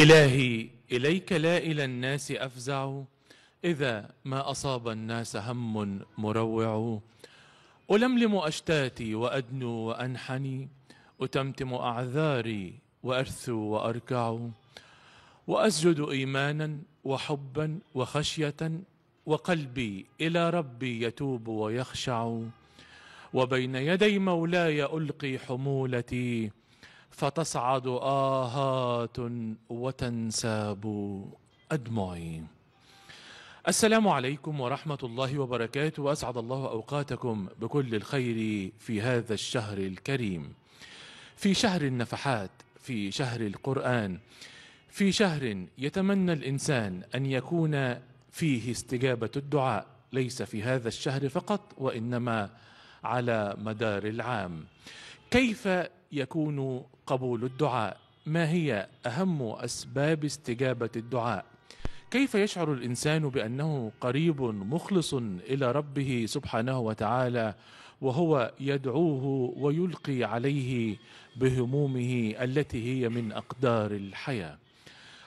إلهي إليك لا إلى الناس أفزع إذا ما أصاب الناس هم مروع ألملم أشتاتي وأدنو وأنحني أتمتم أعذاري وأرثو وأركع وأسجد إيمانا وحبا وخشية وقلبي إلى ربي يتوب ويخشع وبين يدي مولاي ألقي حمولتي فتصعد آهات وتنساب أدمعي السلام عليكم ورحمة الله وبركاته وأسعد الله أوقاتكم بكل الخير في هذا الشهر الكريم في شهر النفحات في شهر القرآن في شهر يتمنى الإنسان أن يكون فيه استجابة الدعاء ليس في هذا الشهر فقط وإنما على مدار العام كيف يكون قبول الدعاء ما هي اهم اسباب استجابه الدعاء كيف يشعر الانسان بانه قريب مخلص الى ربه سبحانه وتعالى وهو يدعوه ويلقي عليه بهمومه التي هي من اقدار الحياه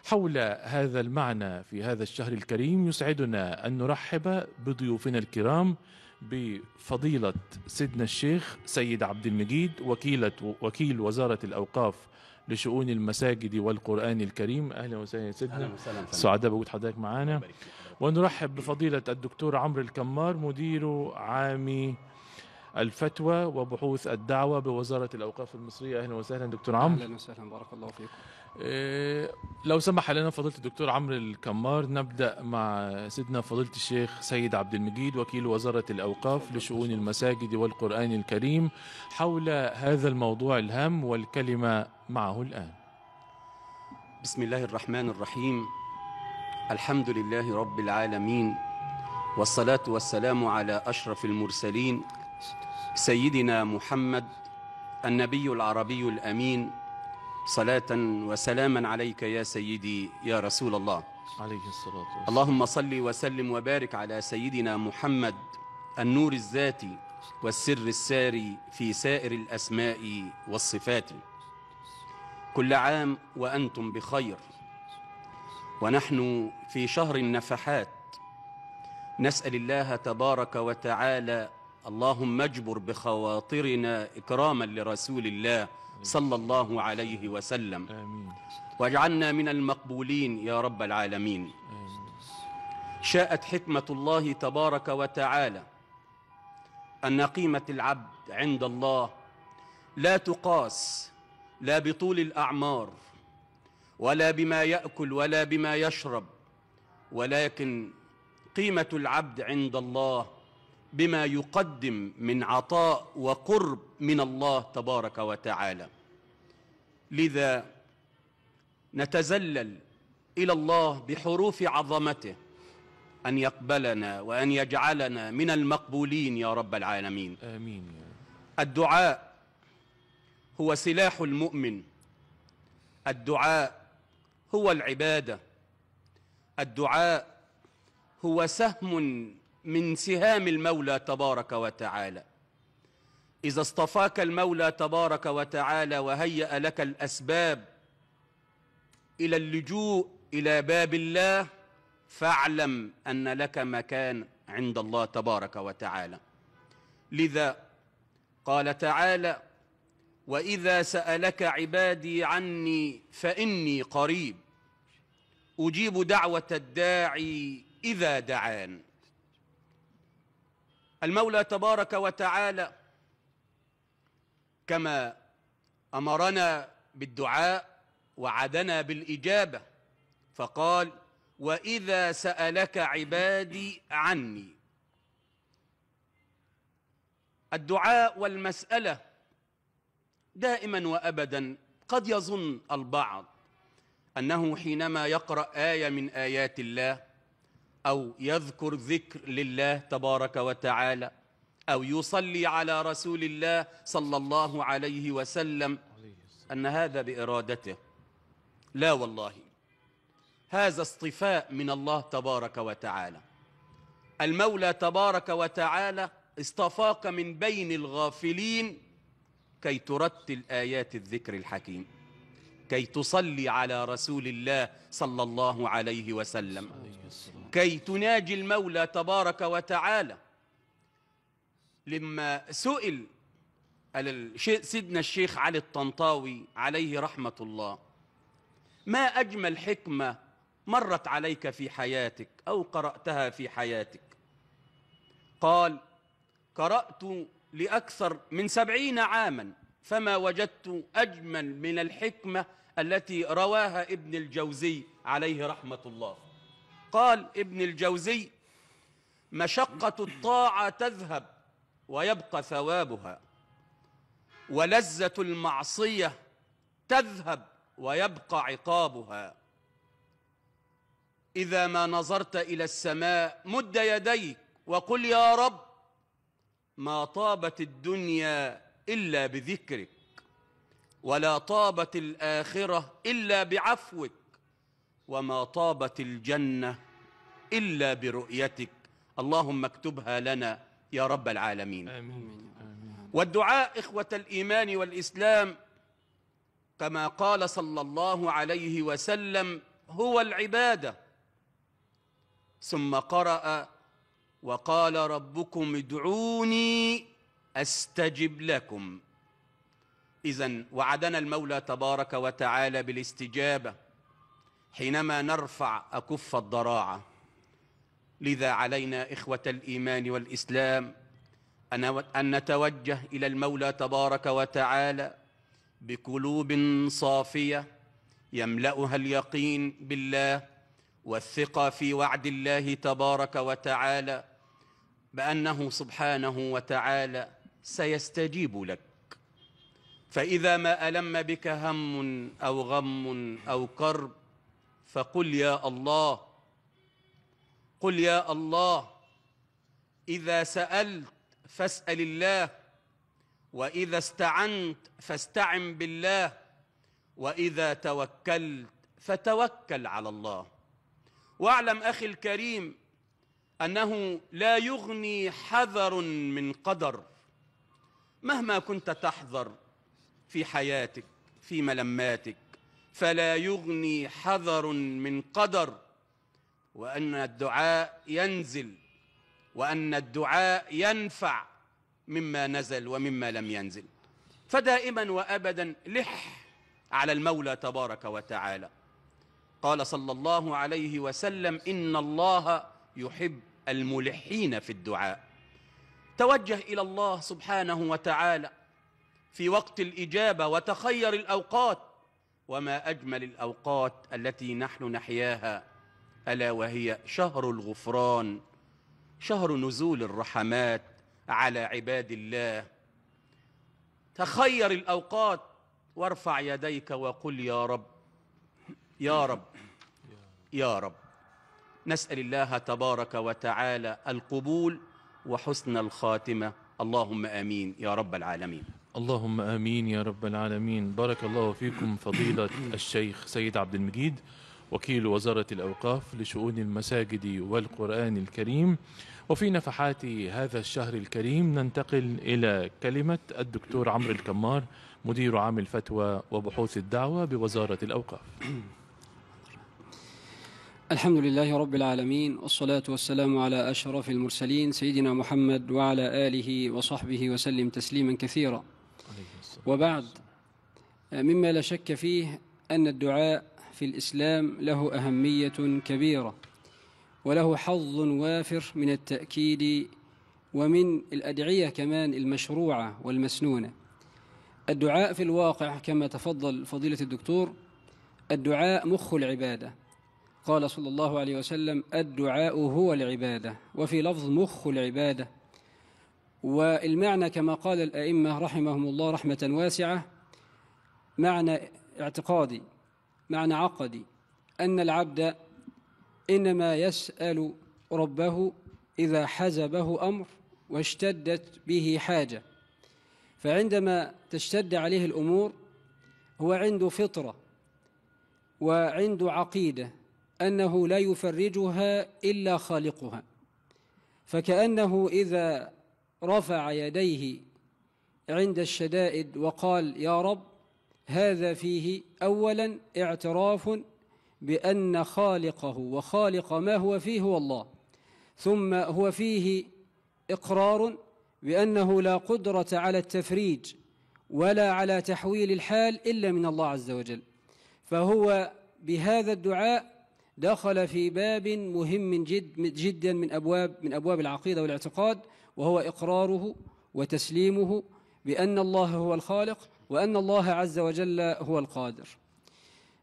حول هذا المعنى في هذا الشهر الكريم يسعدنا ان نرحب بضيوفنا الكرام بفضيلة سيدنا الشيخ سيد عبد المجيد وكيلة وكيل وزارة الأوقاف لشؤون المساجد والقرآن الكريم أهلا وسهلا سيدنا سعداء بوجود حضرتك معنا ونرحب بفضيلة الدكتور عمرو الكمار مدير عام الفتوى وبحوث الدعوة بوزارة الأوقاف المصرية أهلا وسهلا دكتور عمرو أهلا وسهلا بارك الله فيكم آه، لو سمح لنا فضيلة الدكتور عمرو الكمار نبدأ مع سيدنا فضيلة الشيخ سيد عبد المجيد وكيل وزارة الأوقاف لشؤون المساجد والقرآن الكريم حول هذا الموضوع الهام والكلمة معه الآن بسم الله الرحمن الرحيم الحمد لله رب العالمين والصلاة والسلام على أشرف المرسلين سيدنا محمد النبي العربي الأمين صلاة وسلاما عليك يا سيدي يا رسول الله عليه الصلاة والسلام اللهم صل وسلم وبارك على سيدنا محمد النور الذاتي والسر الساري في سائر الأسماء والصفات كل عام وأنتم بخير ونحن في شهر النفحات نسأل الله تبارك وتعالى اللهم اجبر بخواطرنا إكراما لرسول الله صلى الله عليه وسلم آمين واجعلنا من المقبولين يا رب العالمين شاءت حكمة الله تبارك وتعالى أن قيمة العبد عند الله لا تقاس لا بطول الأعمار ولا بما يأكل ولا بما يشرب ولكن قيمة العبد عند الله بما يقدم من عطاء وقرب من الله تبارك وتعالى لذا نتذلل الى الله بحروف عظمته ان يقبلنا وان يجعلنا من المقبولين يا رب العالمين امين الدعاء هو سلاح المؤمن الدعاء هو العباده الدعاء هو سهم من سهام المولى تبارك وتعالى إذا اصطفاك المولى تبارك وتعالى وهيأ لك الأسباب إلى اللجوء إلى باب الله فاعلم أن لك مكان عند الله تبارك وتعالى لذا قال تعالى وإذا سألك عبادي عني فإني قريب أجيب دعوة الداعي إذا دعان المولى تبارك وتعالى كما امرنا بالدعاء وعدنا بالاجابه فقال واذا سالك عبادي عني الدعاء والمساله دائما وابدا قد يظن البعض انه حينما يقرا ايه من ايات الله أو يذكر ذكر لله تبارك وتعالى أو يصلي على رسول الله صلى الله عليه وسلم أن هذا بإرادته لا والله هذا اصطفاء من الله تبارك وتعالى المولى تبارك وتعالى اصطفاك من بين الغافلين كي ترتل آيات الذكر الحكيم كي تصلي على رسول الله صلى الله عليه وسلم كي تناجي المولى تبارك وتعالى لما سئل سيدنا الشيخ علي الطنطاوي عليه رحمة الله ما أجمل حكمة مرت عليك في حياتك أو قرأتها في حياتك قال قرأت لأكثر من سبعين عاما فما وجدت أجمل من الحكمة التي رواها ابن الجوزي عليه رحمة الله قال ابن الجوزي مشقة الطاعة تذهب ويبقى ثوابها ولذة المعصية تذهب ويبقى عقابها إذا ما نظرت إلى السماء مد يديك وقل يا رب ما طابت الدنيا إلا بذكرك ولا طابت الآخرة إلا بعفوك وما طابت الجنه الا برؤيتك اللهم اكتبها لنا يا رب العالمين امين والدعاء اخوه الايمان والاسلام كما قال صلى الله عليه وسلم هو العباده ثم قرا وقال ربكم ادعوني استجب لكم اذا وعدنا المولى تبارك وتعالى بالاستجابه حينما نرفع أكف الضراعة لذا علينا إخوة الإيمان والإسلام أن نتوجه إلى المولى تبارك وتعالى بقلوب صافية يملأها اليقين بالله والثقة في وعد الله تبارك وتعالى بأنه سبحانه وتعالى سيستجيب لك فإذا ما ألم بك هم أو غم أو كرب فقل يا الله قل يا الله اذا سالت فاسال الله واذا استعنت فاستعن بالله واذا توكلت فتوكل على الله واعلم اخي الكريم انه لا يغني حذر من قدر مهما كنت تحذر في حياتك في ملماتك فلا يغني حذر من قدر وأن الدعاء ينزل وأن الدعاء ينفع مما نزل ومما لم ينزل فدائما وأبدا لح على المولى تبارك وتعالى قال صلى الله عليه وسلم إن الله يحب الملحين في الدعاء توجه إلى الله سبحانه وتعالى في وقت الإجابة وتخير الأوقات وما أجمل الأوقات التي نحن نحياها ألا وهي شهر الغفران شهر نزول الرحمات على عباد الله تخير الأوقات وارفع يديك وقل يا رب يا رب يا رب نسأل الله تبارك وتعالى القبول وحسن الخاتمة اللهم آمين يا رب العالمين اللهم امين يا رب العالمين بارك الله فيكم فضيله الشيخ سيد عبد المجيد وكيل وزاره الاوقاف لشؤون المساجد والقران الكريم وفي نفحات هذا الشهر الكريم ننتقل الى كلمه الدكتور عمرو الكمار مدير عام الفتوى وبحوث الدعوه بوزاره الاوقاف الحمد لله رب العالمين والصلاة والسلام على أشرف المرسلين سيدنا محمد وعلى آله وصحبه وسلم تسليما كثيرا وبعد آه، مما لا شك فيه أن الدعاء في الإسلام له أهمية كبيرة وله حظ وافر من التأكيد ومن الأدعية كمان المشروعة والمسنونة الدعاء في الواقع كما تفضل فضيلة الدكتور الدعاء مخ العبادة قال صلى الله عليه وسلم الدعاء هو العبادة وفي لفظ مخ العبادة والمعنى كما قال الأئمة رحمهم الله رحمة واسعة معنى اعتقادي معنى عقدي أن العبد إنما يسأل ربه إذا حزبه أمر واشتدت به حاجة فعندما تشتد عليه الأمور هو عنده فطرة وعنده عقيدة أنه لا يفرجها إلا خالقها فكأنه إذا رفع يديه عند الشدائد وقال يا رب هذا فيه أولا اعتراف بأن خالقه وخالق ما هو فيه هو الله ثم هو فيه إقرار بأنه لا قدرة على التفريج ولا على تحويل الحال إلا من الله عز وجل فهو بهذا الدعاء دخل في باب مهم جد جدا من أبواب من أبواب العقيدة والاعتقاد وهو إقراره وتسليمه بأن الله هو الخالق وأن الله عز وجل هو القادر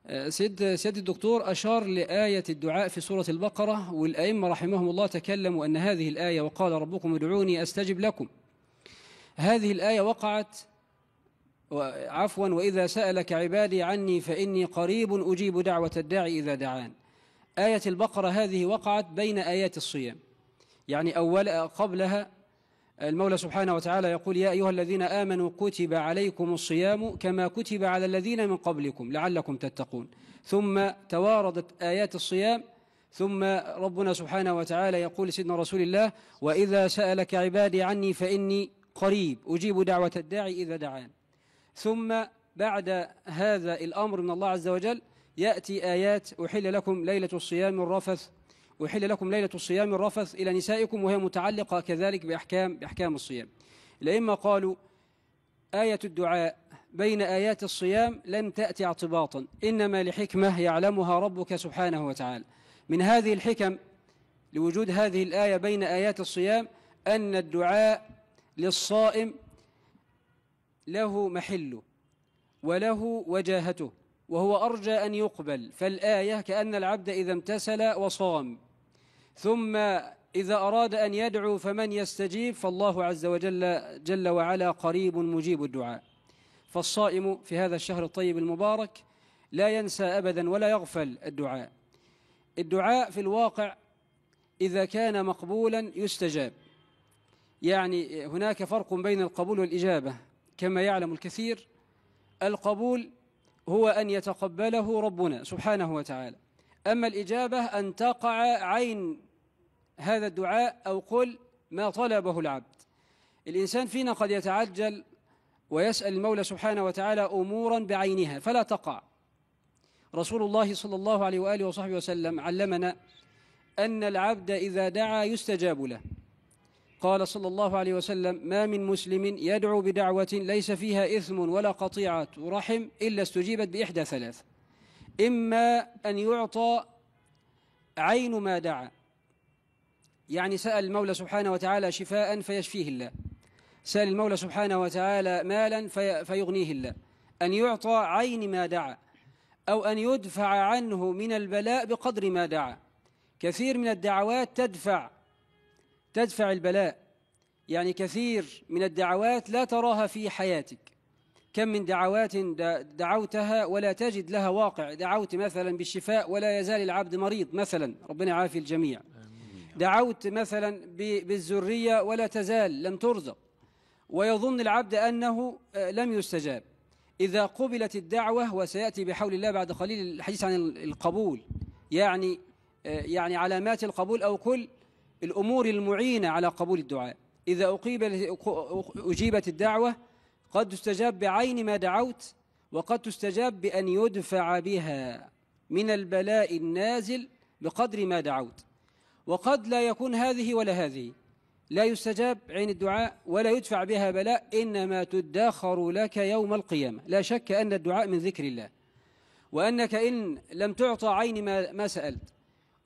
آه، سيد, سيد الدكتور أشار لآية الدعاء في سورة البقرة والأئمة رحمهم الله تكلموا أن هذه الآية وقال ربكم ادعوني أستجب لكم هذه الآية وقعت عفوا وإذا سألك عبادي عني فإني قريب أجيب دعوة الداعي إذا دعان آية البقرة هذه وقعت بين آيات الصيام يعني أول قبلها المولى سبحانه وتعالى يقول يا أيها الذين آمنوا كتب عليكم الصيام كما كتب على الذين من قبلكم لعلكم تتقون ثم تواردت آيات الصيام ثم ربنا سبحانه وتعالى يقول سيدنا رسول الله وإذا سألك عبادي عني فإني قريب أجيب دعوة الداعي إذا دعان ثم بعد هذا الأمر من الله عز وجل يأتي آيات أحل لكم ليلة الصيام الرفث ويحل لكم ليلة الصيام الرفث إلى نسائكم وهي متعلقة كذلك بأحكام, بأحكام الصيام الأئمة قالوا آية الدعاء بين آيات الصيام لم تأتي اعتباطا إنما لحكمة يعلمها ربك سبحانه وتعالى من هذه الحكم لوجود هذه الآية بين آيات الصيام أن الدعاء للصائم له محله وله وجاهته وهو أرجى أن يقبل فالآية كأن العبد إذا امتسل وصام ثم إذا أراد أن يدعو فمن يستجيب فالله عز وجل جل وعلا قريب مجيب الدعاء فالصائم في هذا الشهر الطيب المبارك لا ينسى أبدا ولا يغفل الدعاء الدعاء في الواقع إذا كان مقبولا يستجاب يعني هناك فرق بين القبول والإجابة كما يعلم الكثير القبول هو أن يتقبله ربنا سبحانه وتعالى أما الإجابة أن تقع عين هذا الدعاء أو قل ما طلبه العبد الإنسان فينا قد يتعجل ويسأل المولى سبحانه وتعالى أمورا بعينها فلا تقع رسول الله صلى الله عليه وآله وصحبه وسلم علمنا أن العبد إذا دعا يستجاب له قال صلى الله عليه وسلم ما من مسلم يدعو بدعوة ليس فيها إثم ولا قطيعة رحم إلا استجيبت بإحدى ثلاث إما أن يعطى عين ما دعا يعني سأل المولى سبحانه وتعالى شفاء فيشفيه الله سأل المولى سبحانه وتعالى مالا في فيغنيه الله أن يعطى عين ما دعا أو أن يدفع عنه من البلاء بقدر ما دعا كثير من الدعوات تدفع تدفع البلاء يعني كثير من الدعوات لا تراها في حياتك كم من دعوات دعوتها ولا تجد لها واقع دعوت مثلا بالشفاء ولا يزال العبد مريض مثلا ربنا يعافي الجميع دعوت مثلا بالذرية ولا تزال لم ترزق ويظن العبد أنه آه، لم يستجاب إذا قبلت الدعوة وسيأتي بحول الله بعد قليل الحديث عن القبول يعني آه، يعني علامات القبول أو كل الأمور المعينة على قبول الدعاء إذا أقيب أجيبت الدعوة قد تستجاب بعين ما دعوت وقد تستجاب بأن يدفع بها من البلاء النازل بقدر ما دعوت وقد لا يكون هذه ولا هذه لا يستجاب عين الدعاء ولا يدفع بها بلاء إنما تدخر لك يوم القيامة لا شك أن الدعاء من ذكر الله وأنك إن لم تعطى عين ما, ما سألت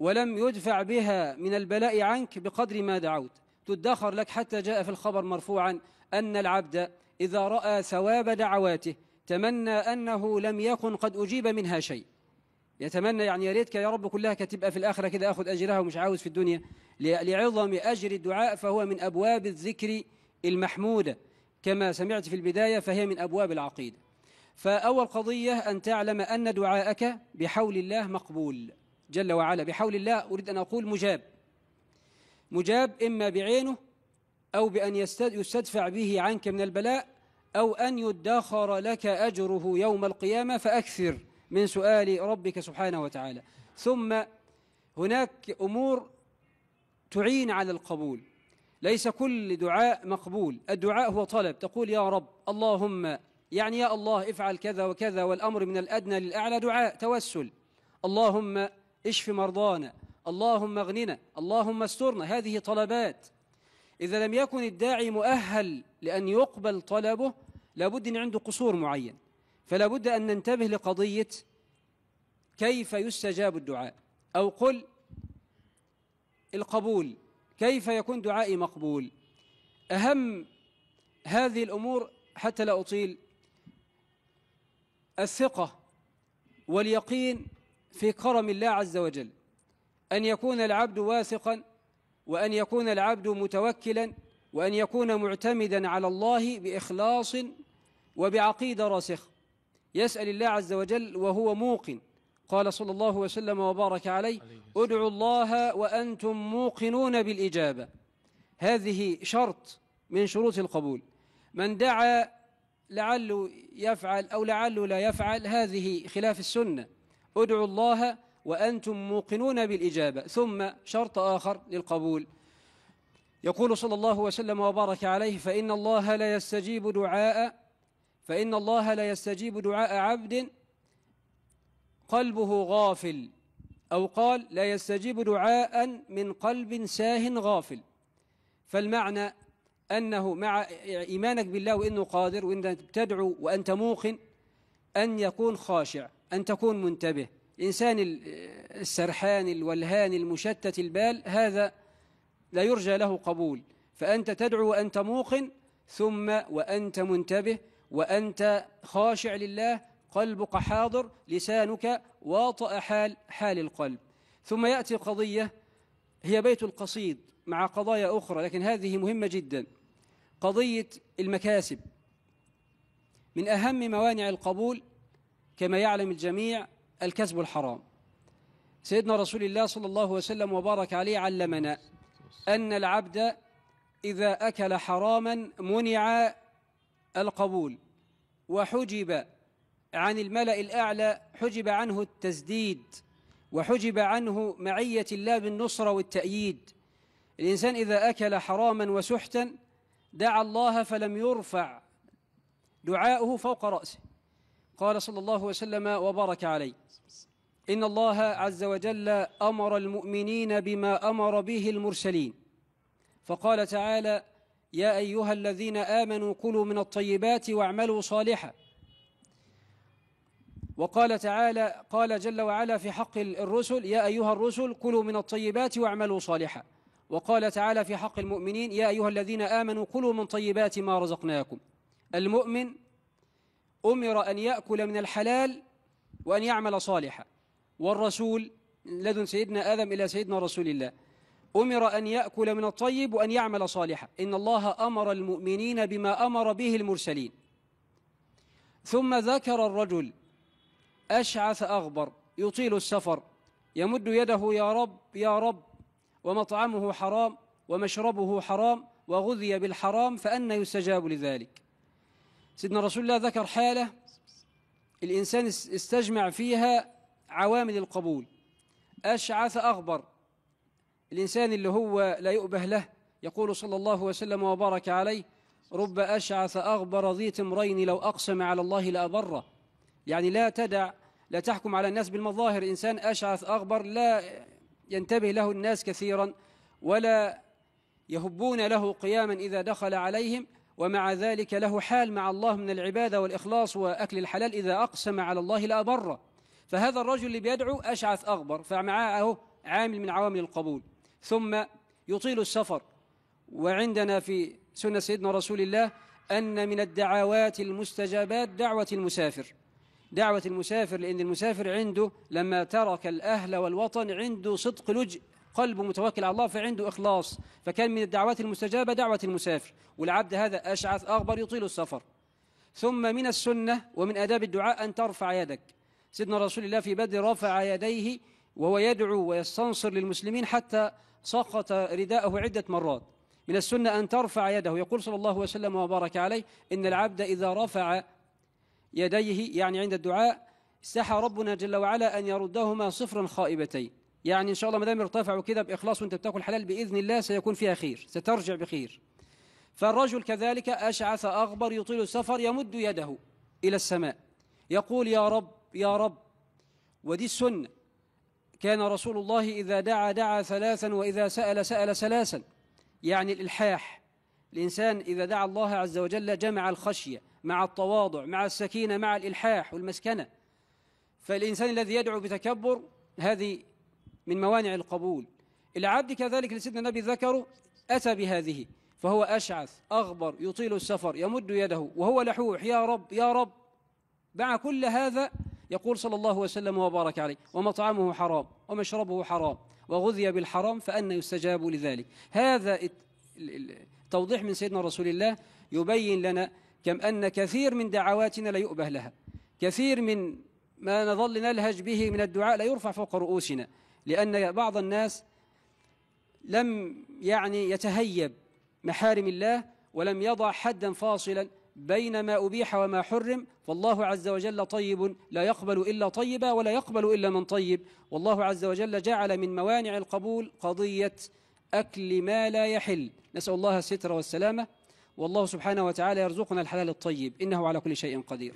ولم يدفع بها من البلاء عنك بقدر ما دعوت تدخر لك حتى جاء في الخبر مرفوعا أن العبد إذا رأى ثواب دعواته تمنى أنه لم يكن قد أجيب منها شيء يتمنى يعني يا ريتك يا رب كلها كتبقى في الاخره كده اخد اجرها ومش عاوز في الدنيا لعظم اجر الدعاء فهو من ابواب الذكر المحموده كما سمعت في البدايه فهي من ابواب العقيده فاول قضيه ان تعلم ان دعاءك بحول الله مقبول جل وعلا بحول الله اريد ان اقول مجاب مجاب اما بعينه او بان يستدفع به عنك من البلاء او ان يدخر لك اجره يوم القيامه فاكثر من سؤال ربك سبحانه وتعالى ثم هناك أمور تعين على القبول ليس كل دعاء مقبول الدعاء هو طلب تقول يا رب اللهم يعني يا الله افعل كذا وكذا والأمر من الأدنى للأعلى دعاء توسل اللهم اشف مرضانا اللهم اغننا اللهم استرنا هذه طلبات إذا لم يكن الداعي مؤهل لأن يقبل طلبه لابد أن عنده قصور معين فلا بد أن ننتبه لقضية كيف يستجاب الدعاء أو قل القبول كيف يكون دعائي مقبول أهم هذه الأمور حتى لا أطيل الثقة واليقين في كرم الله عز وجل أن يكون العبد واثقا وأن يكون العبد متوكلا وأن يكون معتمدا على الله بإخلاص وبعقيدة راسخة يسأل الله عز وجل وهو موقن قال صلى الله وسلم وبارك عليه ادعوا الله وأنتم موقنون بالإجابة هذه شرط من شروط القبول من دعا لعله يفعل أو لعله لا يفعل هذه خلاف السنة ادعوا الله وأنتم موقنون بالإجابة ثم شرط آخر للقبول يقول صلى الله وسلم وبارك عليه فإن الله لا يستجيب دعاء فإن الله لا يستجيب دعاء عبد قلبه غافل أو قال لا يستجيب دعاء من قلب ساه غافل فالمعنى أنه مع إيمانك بالله وإنه قادر وإنك تدعو وأنت موقن أن يكون خاشع أن تكون منتبه الإنسان السرحان الولهان المشتت البال هذا لا يرجى له قبول فأنت تدعو وأنت موقن ثم وأنت منتبه وأنت خاشع لله قلبك حاضر لسانك واطأ حال حال القلب ثم يأتي قضية هي بيت القصيد مع قضايا أخرى لكن هذه مهمة جدا قضية المكاسب من أهم موانع القبول كما يعلم الجميع الكسب الحرام سيدنا رسول الله صلى الله وسلم وبارك عليه علمنا أن العبد إذا أكل حراما منع القبول وحجب عن الملأ الأعلى حجب عنه التسديد وحجب عنه معية الله بالنصرة والتأييد الإنسان إذا أكل حراما وسحتا دعا الله فلم يرفع دعاؤه فوق رأسه قال صلى الله وسلم وبارك عليه إن الله عز وجل أمر المؤمنين بما أمر به المرسلين فقال تعالى يا أيها الذين آمنوا كلوا من الطيبات واعملوا صالحا وقال تعالى قال جل وعلا في حق الرسل يا أيها الرسل كلوا من الطيبات واعملوا صالحا وقال تعالى في حق المؤمنين يا أيها الذين آمنوا كلوا من طيبات ما رزقناكم المؤمن أمر أن يأكل من الحلال وأن يعمل صالحا والرسول لدن سيدنا آدم إلى سيدنا رسول الله أمر أن يأكل من الطيب وأن يعمل صالحا إن الله أمر المؤمنين بما أمر به المرسلين ثم ذكر الرجل أشعث أغبر يطيل السفر يمد يده يا رب يا رب ومطعمه حرام ومشربه حرام وغذي بالحرام فأنى يستجاب لذلك سيدنا رسول الله ذكر حالة الإنسان استجمع فيها عوامل القبول أشعث أغبر الإنسان اللي هو لا يؤبه له يقول صلى الله وسلم وبارك عليه رب أشعث أغبر ذي تمرين لو أقسم على الله لأبره يعني لا تدع لا تحكم على الناس بالمظاهر إنسان أشعث أغبر لا ينتبه له الناس كثيرا ولا يهبون له قياما إذا دخل عليهم ومع ذلك له حال مع الله من العبادة والإخلاص وأكل الحلال إذا أقسم على الله لأبره فهذا الرجل اللي بيدعو أشعث أغبر فمعه عامل من عوامل القبول ثم يطيل السفر وعندنا في سنة سيدنا رسول الله أن من الدعوات المستجابات دعوة المسافر دعوة المسافر لأن المسافر عنده لما ترك الأهل والوطن عنده صدق لجئ قلبه متوكل على الله فعنده إخلاص فكان من الدعوات المستجابة دعوة المسافر والعبد هذا أشعث أغبر يطيل السفر ثم من السنة ومن آداب الدعاء أن ترفع يدك سيدنا رسول الله في بدر رفع يديه وهو يدعو ويستنصر للمسلمين حتى سقط رداءه عدة مرات من السنة أن ترفع يده يقول صلى الله وسلم وبارك عليه إن العبد إذا رفع يديه يعني عند الدعاء استحى ربنا جل وعلا أن يردهما صفرا خائبتين يعني إن شاء الله ما دام ارتفعوا كده بإخلاص وأنت بتاكل حلال بإذن الله سيكون فيها خير سترجع بخير فالرجل كذلك أشعث أغبر يطيل السفر يمد يده إلى السماء يقول يا رب يا رب ودي السنة كان رسول الله إذا دعا دعا ثلاثا وإذا سأل سأل ثلاثا يعني الإلحاح الإنسان إذا دعا الله عز وجل جمع الخشية مع التواضع مع السكينة مع الإلحاح والمسكنة فالإنسان الذي يدعو بتكبر هذه من موانع القبول العبد كذلك لسيدنا النبي ذكره أتى بهذه فهو أشعث أغبر يطيل السفر يمد يده وهو لحوح يا رب يا رب مع كل هذا يقول صلى الله وسلم وبارك عليه ومطعمه حرام ومشربه حرام وغذي بالحرام فأن يستجاب لذلك هذا توضيح من سيدنا رسول الله يبين لنا كم أن كثير من دعواتنا لا يؤبه لها كثير من ما نظل نلهج به من الدعاء لا يرفع فوق رؤوسنا لأن بعض الناس لم يعني يتهيب محارم الله ولم يضع حدا فاصلا بين ما أبيح وما حرم فالله عز وجل طيب لا يقبل إلا طيبا ولا يقبل إلا من طيب والله عز وجل جعل من موانع القبول قضية أكل ما لا يحل نسأل الله الستر والسلامة والله سبحانه وتعالى يرزقنا الحلال الطيب إنه على كل شيء قدير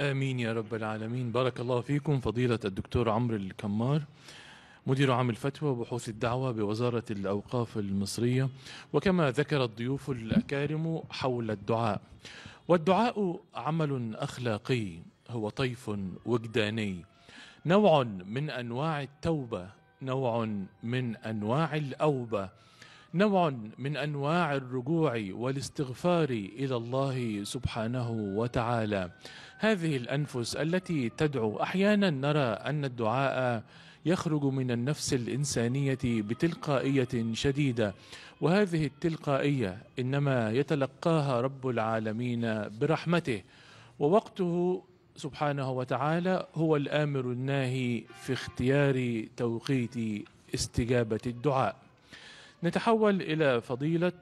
آمين يا رب العالمين بارك الله فيكم فضيلة الدكتور عمرو الكمار مدير عام الفتوى وبحوث الدعوة بوزارة الأوقاف المصرية وكما ذكر الضيوف الأكارم حول الدعاء والدعاء عمل أخلاقي هو طيف وجداني نوع من أنواع التوبة نوع من أنواع الأوبة نوع من انواع الرجوع والاستغفار الى الله سبحانه وتعالى هذه الانفس التي تدعو احيانا نرى ان الدعاء يخرج من النفس الإنسانية بتلقائية شديدة وهذه التلقائية إنما يتلقاها رب العالمين برحمته ووقته سبحانه وتعالى هو الآمر الناهي في اختيار توقيت استجابة الدعاء نتحول إلى فضيلة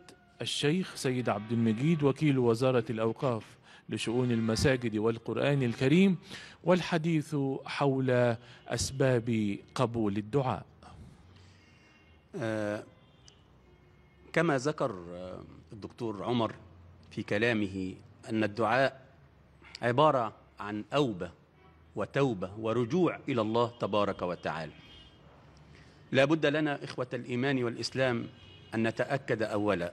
الشيخ سيد عبد المجيد وكيل وزارة الأوقاف لشؤون المساجد والقرآن الكريم والحديث حول اسباب قبول الدعاء آه، كما ذكر آه، الدكتور عمر في كلامه ان الدعاء عباره عن اوبه وتوبه ورجوع الى الله تبارك وتعالى لا بد لنا اخوه الايمان والاسلام ان نتاكد اولا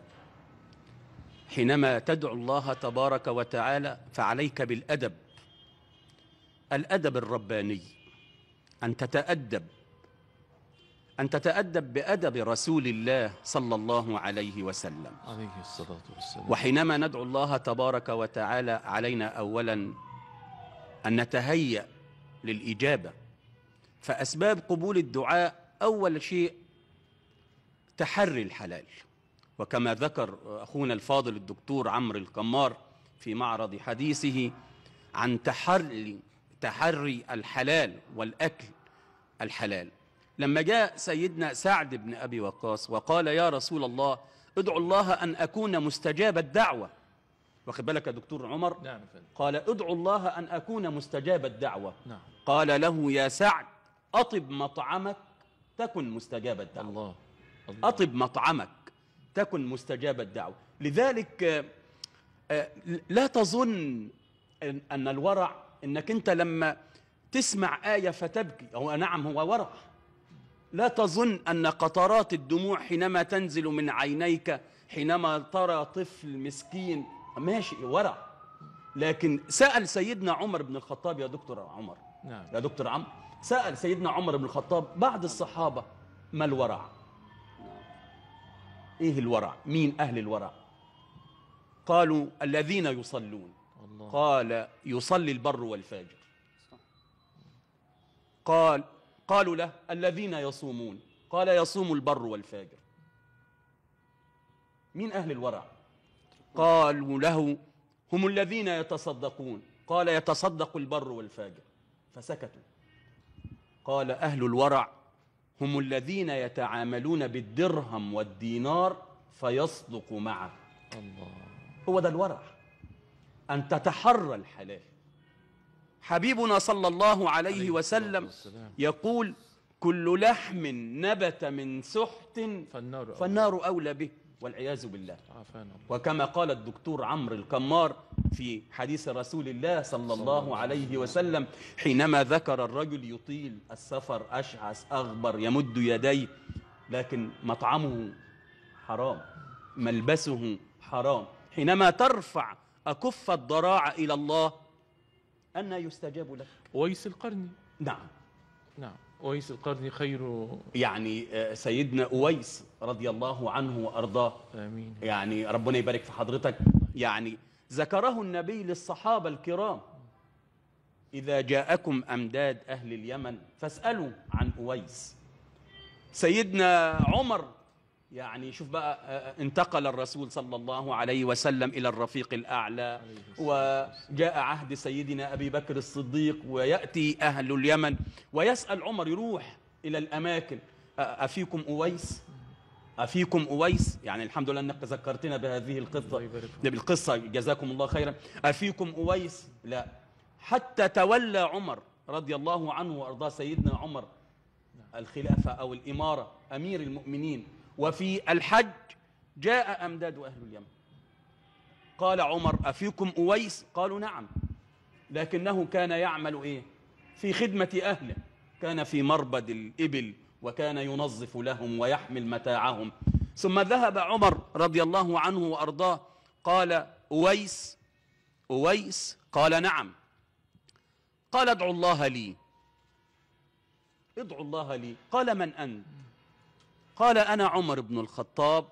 حينما تدعو الله تبارك وتعالى فعليك بالادب الأدب الرباني أن تتأدب أن تتأدب بأدب رسول الله صلى الله عليه وسلم عليه الصلاة والسلام وحينما ندعو الله تبارك وتعالى علينا أولا أن نتهيأ للإجابة فأسباب قبول الدعاء أول شيء تحري الحلال وكما ذكر أخونا الفاضل الدكتور عمرو القمار في معرض حديثه عن تحري تحري الحلال والأكل الحلال لما جاء سيدنا سعد بن أبي وقاص وقال يا رسول الله ادعو الله أن أكون مستجاب الدعوة واخد بالك يا دكتور عمر نعم قال ادعو الله أن أكون مستجاب الدعوة نعم. قال له يا سعد أطب مطعمك تكن مستجاب الدعوة الله. الله. أطب مطعمك تكن مستجاب الدعوة لذلك آه، لا تظن أن الورع انك انت لما تسمع آية فتبكي أو نعم هو ورع لا تظن أن قطرات الدموع حينما تنزل من عينيك حينما ترى طفل مسكين ماشي ورع لكن سأل سيدنا عمر بن الخطاب يا دكتور عمر نعم. يا دكتور عم سأل سيدنا عمر بن الخطاب بعض الصحابة ما الورع إيه الورع مين أهل الورع قالوا الذين يصلون قال يصلي البر والفاجر قال قالوا له الذين يصومون قال يصوم البر والفاجر من أهل الورع قالوا له هم الذين يتصدقون قال يتصدق البر والفاجر فسكتوا قال أهل الورع هم الذين يتعاملون بالدرهم والدينار فيصدق معه الله هو ده الورع أن تتحرى الحلال حبيبنا صلى الله عليه وسلم يقول كل لحم نبت من سحت فالنار, فالنار أولى به والعياذ بالله وكما قال الدكتور عمرو الكمار في حديث رسول الله صلى الله عليه وسلم حينما ذكر الرجل يطيل السفر أشعث أغبر يمد يديه لكن مطعمه حرام ملبسه حرام حينما ترفع أكف الضراع إلى الله أن يستجاب لك ويس القرني نعم نعم أويس القرني خير يعني آه، سيدنا أويس رضي الله عنه وأرضاه آمين يعني ربنا يبارك في حضرتك يعني ذكره النبي للصحابة الكرام إذا جاءكم أمداد أهل اليمن فاسألوا عن أويس سيدنا عمر يعني شوف بقى آه، آه، انتقل الرسول صلى الله عليه وسلم إلى الرفيق الأعلى وجاء عهد سيدنا أبي بكر الصديق ويأتي أهل اليمن ويسأل عمر يروح إلى الأماكن آه، أفيكم أويس أفيكم أويس يعني الحمد لله أنك ذكرتنا بهذه القصة بالقصة جزاكم الله خيرا أفيكم أويس لا حتى تولى عمر رضي الله عنه وأرضاه سيدنا عمر الخلافة أو الإمارة أمير المؤمنين وفي الحج جاء أمداد أهل اليمن قال عمر أفيكم أويس قالوا نعم لكنه كان يعمل إيه في خدمة أهله كان في مربد الإبل وكان ينظف لهم ويحمل متاعهم ثم ذهب عمر رضي الله عنه وأرضاه قال أويس أويس قال نعم قال ادعوا الله لي ادعوا الله لي قال من أنت قال أنا عمر بن الخطاب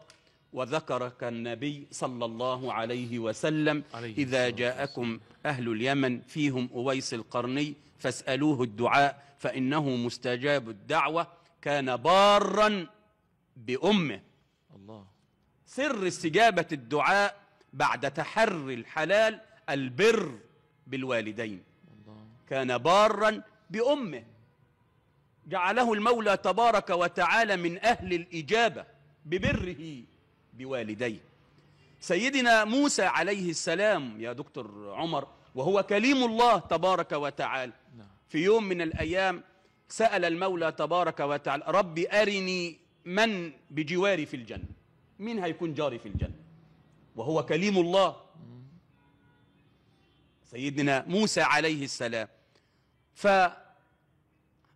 وذكرك النبي صلى الله عليه وسلم عليه إذا جاءكم أهل اليمن فيهم أويس القرني فاسألوه الدعاء فإنه مستجاب الدعوة كان بارا بأمه الله سر استجابة الدعاء بعد تحري الحلال البر بالوالدين الله كان بارا بأمه جعله المولى تبارك وتعالى من أهل الإجابة ببره بوالديه سيدنا موسى عليه السلام يا دكتور عمر وهو كليم الله تبارك وتعالى نعم. في يوم من الأيام سأل المولى تبارك وتعالى ربي أرني من بجواري في الجنة مين هيكون جاري في الجنة وهو كليم الله سيدنا موسى عليه السلام ف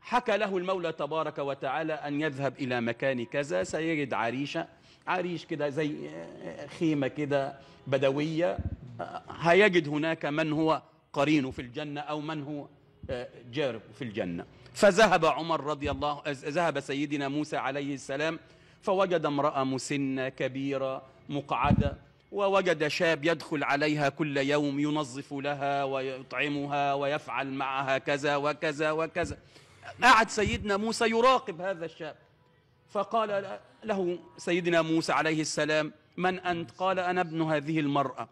حكى له المولى تبارك وتعالى أن يذهب إلى مكان كذا سيجد عريشة عريش كده زي آه، خيمة كده بدوية آه، هيجد هناك من هو قرينه في الجنة أو من هو آه، جار في الجنة فذهب عمر رضي الله ذهب سيدنا موسى عليه السلام فوجد امرأة مسنة كبيرة مقعدة ووجد شاب يدخل عليها كل يوم ينظف لها ويطعمها ويفعل معها كذا وكذا وكذا قعد سيدنا موسى يراقب هذا الشاب فقال له سيدنا موسى عليه السلام من أنت قال أنا ابن هذه المرأة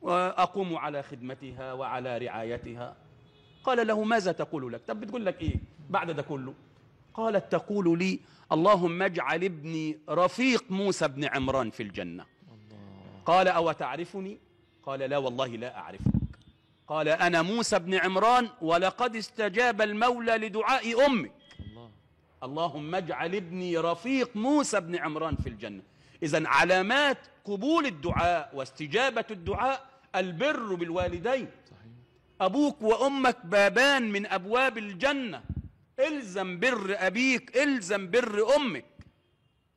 وأقوم على خدمتها وعلى رعايتها قال له ماذا تقول لك طب بتقول لك إيه بعد ده كله قالت تقول لي اللهم اجعل ابني رفيق موسى بن عمران في الجنة قال أو تعرفني قال لا والله لا أعرفك قال أنا موسى بن عمران ولقد استجاب المولى لدعاء أمك الله. اللهم اجعل ابني رفيق موسى بن عمران في الجنة إذا علامات قبول الدعاء واستجابة الدعاء البر بالوالدين صحيح. أبوك وأمك بابان من أبواب الجنة الزم بر أبيك الزم بر أمك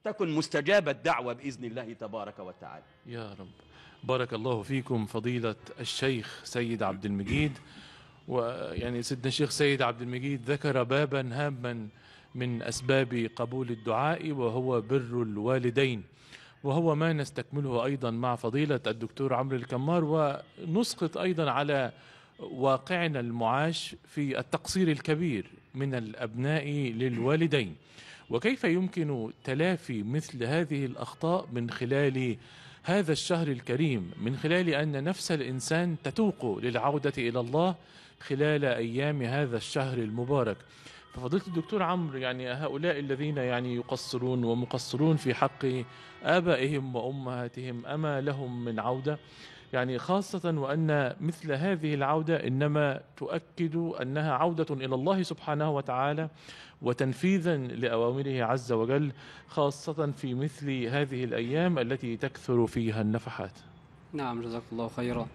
تكن مستجاب الدعوة بإذن الله تبارك وتعالى يا رب بارك الله فيكم فضيلة الشيخ سيد عبد المجيد ويعني سيدنا الشيخ سيد عبد المجيد ذكر بابا هاما من أسباب قبول الدعاء وهو بر الوالدين وهو ما نستكمله أيضا مع فضيلة الدكتور عمرو الكمار ونسقط أيضا على واقعنا المعاش في التقصير الكبير من الأبناء للوالدين وكيف يمكن تلافي مثل هذه الأخطاء من خلال هذا الشهر الكريم من خلال أن نفس الإنسان تتوق للعودة إلى الله خلال أيام هذا الشهر المبارك ففضيلة الدكتور عمرو يعني هؤلاء الذين يعني يقصرون ومقصرون في حق آبائهم وأمهاتهم أما لهم من عودة يعني خاصة وأن مثل هذه العودة إنما تؤكد أنها عودة إلى الله سبحانه وتعالى وتنفيذا لأوامره عز وجل خاصة في مثل هذه الأيام التي تكثر فيها النفحات نعم جزاك الله خيرا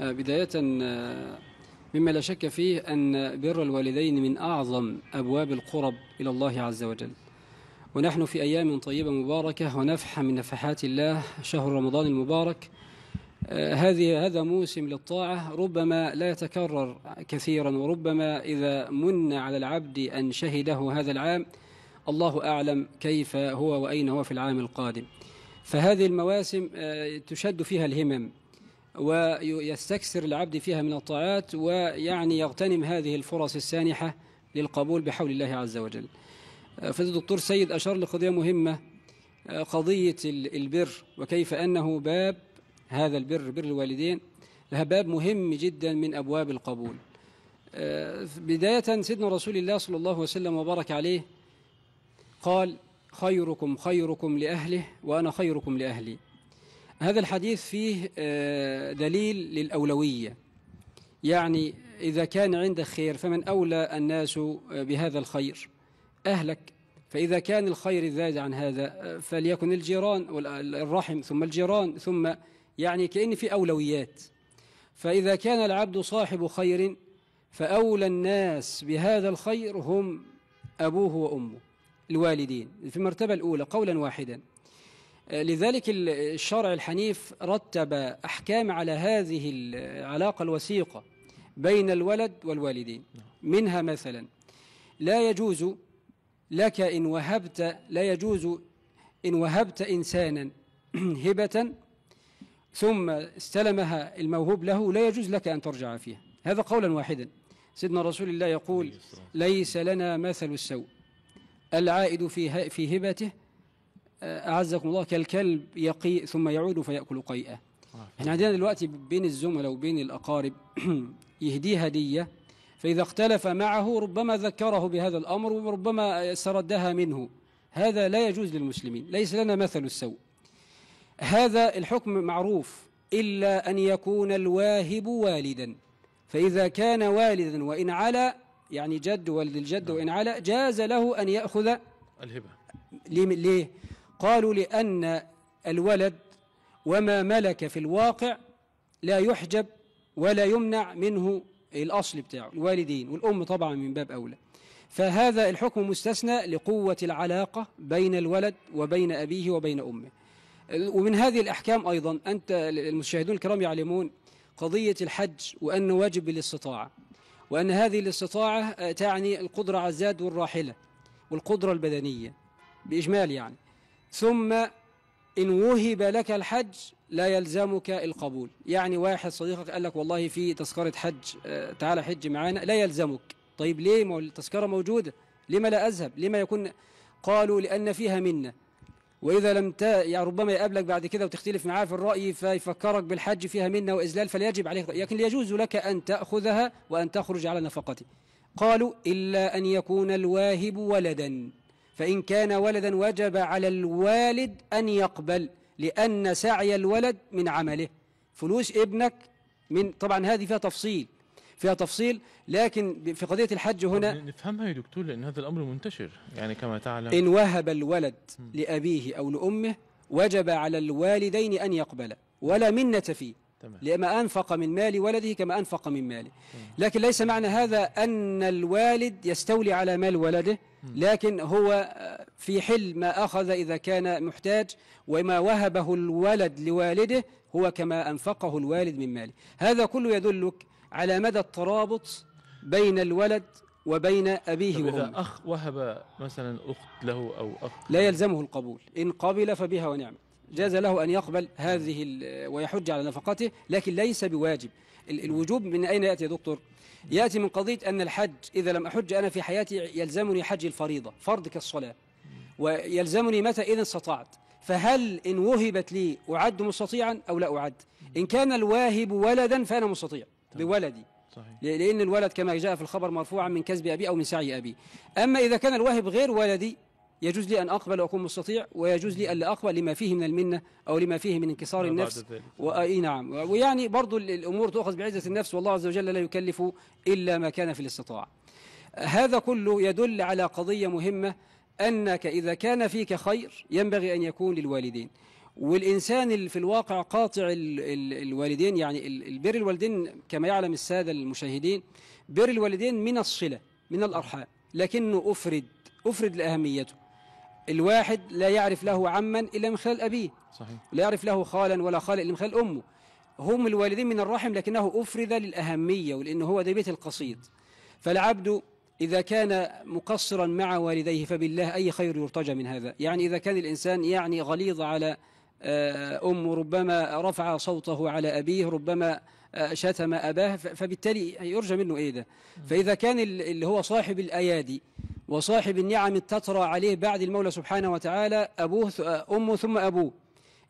آه، بداية آه، مما لا شك فيه أن بر الوالدين من أعظم أبواب القرب إلى الله عز وجل ونحن في أيام طيبة مباركة ونفحة من نفحات الله شهر رمضان المبارك آه، هذه هذا موسم للطاعة ربما لا يتكرر كثيرا وربما إذا من على العبد أن شهده هذا العام الله أعلم كيف هو وأين هو في العام القادم فهذه المواسم آه، تشد فيها الهمم ويستكثر العبد فيها من الطاعات ويعني يغتنم هذه الفرص السانحة للقبول بحول الله عز وجل آه، فالدكتور سيد أشار لقضية مهمة قضية البر وكيف أنه باب هذا البر بر الوالدين لها باب مهم جدا من أبواب القبول آه، بداية سيدنا رسول الله صلى الله عليه وسلم وبارك عليه قال خيركم خيركم لأهله وأنا خيركم لأهلي هذا الحديث فيه آه، دليل للأولوية يعني إذا كان عندك خير فمن أولى الناس آه، بهذا الخير أهلك فإذا كان الخير الزائد عن هذا فليكن الجيران والرحم ثم الجيران ثم يعني كأن في أولويات فإذا كان العبد صاحب خير فأولى الناس بهذا الخير هم أبوه وأمه الوالدين في المرتبة الأولى قولا واحدا لذلك الشرع الحنيف رتب أحكام على هذه العلاقة الوثيقة بين الولد والوالدين منها مثلا لا يجوز لك إن وهبت لا يجوز إن وهبت إنسانا هبة ثم استلمها الموهوب له لا يجوز لك أن ترجع فيها هذا قولا واحدا سيدنا رسول الله يقول ليس لنا مثل السوء العائد في في هبته آه، أعزكم الله كالكلب يقيء ثم يعود فيأكل قيئة احنا عندنا دلوقتي بين الزملاء وبين الأقارب يهديه هدية فإذا اختلف معه ربما ذكره بهذا الأمر وربما سردها منه هذا لا يجوز للمسلمين ليس لنا مثل السوء هذا الحكم معروف إلا أن يكون الواهب والدا فإذا كان والدا وإن على يعني جد والد الجد نعم. وإن على جاز له أن يأخذ الهبة ليه؟ قالوا لأن الولد وما ملك في الواقع لا يحجب ولا يمنع منه الأصل بتاعه الوالدين والأم طبعا من باب أولى فهذا الحكم مستثنى لقوة العلاقة بين الولد وبين أبيه وبين أمه ومن هذه الأحكام أيضا أنت المشاهدون الكرام يعلمون قضية الحج وأنه واجب بالاستطاعة وأن هذه الاستطاعة آه، تعني القدرة على الزاد والراحلة والقدرة البدنية بإجمال يعني ثم إن وهب لك الحج لا يلزمك القبول يعني واحد صديقك قال لك والله في تذكرة حج آه، تعال حج معانا لا يلزمك طيب ليه ما التذكرة موجودة لما لا أذهب لما يكون قالوا لأن فيها منة وإذا لم ت... يعني ربما يقابلك بعد كده وتختلف معاه في الرأي فيفكرك بالحج فيها منة وإذلال فليجب عليك لكن يجوز لك أن تأخذها وأن تخرج على نفقته قالوا إلا أن يكون الواهب ولدا فإن كان ولدا وجب على الوالد أن يقبل لأن سعي الولد من عمله فلوس ابنك من طبعا هذه فيها تفصيل فيها تفصيل لكن في قضية الحج هنا نفهمها يا دكتور لأن هذا الأمر منتشر يعني كما تعلم إن وهب الولد لأبيه أو لأمه وجب على الوالدين أن يقبل ولا منة فيه لما أنفق من مال ولده كما أنفق من ماله لكن ليس معنى هذا أن الوالد يستولي على مال ولده لكن هو في حل ما أخذ إذا كان محتاج وما وهبه الولد لوالده هو كما أنفقه الوالد من ماله هذا كله يدلك على مدى الترابط بين الولد وبين أبيه وأمه إذا أخ وهب مثلا أخت له أو أخ لا يلزمه القبول إن قبل فبها ونعمت جاز له أن يقبل هذه ويحج على نفقته لكن ليس بواجب الوجوب من أين يأتي يا دكتور يأتي من قضية أن الحج إذا لم أحج أنا في حياتي يلزمني حج الفريضة فرض كالصلاة ويلزمني متى إذا استطعت فهل إن وهبت لي أعد مستطيعا أو لا أعد إن كان الواهب ولدا فأنا مستطيع بولدي صحيح. لأن الولد كما جاء في الخبر مرفوعا من كسب أبي أو من سعي أبي أما إذا كان الواهب غير ولدي يجوز لي أن أقبل وأكون مستطيع ويجوز لي ألا أقبل لما فيه من المنة أو لما فيه من انكسار النفس وأي آه، نعم ويعني برضو الأمور تؤخذ بعزة النفس والله عز وجل لا يكلف إلا ما كان في الاستطاعة هذا كله يدل على قضية مهمة أنك إذا كان فيك خير ينبغي أن يكون للوالدين والإنسان اللي في الواقع قاطع الـ الـ الوالدين يعني البر الوالدين كما يعلم السادة المشاهدين بر الوالدين من الصلة من الأرحام لكنه أفرد أفرد لأهميته الواحد لا يعرف له عما إلا من خلال أبيه صحيح. لا يعرف له خالا ولا خال إلا من خلال أمه هم الوالدين من الرحم لكنه أفرد للأهمية ولأن هو ده بيت القصيد فالعبد إذا كان مقصرا مع والديه فبالله أي خير يرتجى من هذا يعني إذا كان الإنسان يعني غليظ على آه، أمه ربما رفع صوته على أبيه ربما آه، شتم أباه فبالتالي يرجى منه إيه ده فإذا كان اللي هو صاحب الأيادي وصاحب النعم التترى عليه بعد المولى سبحانه وتعالى أبوه آه، أمه ثم أبوه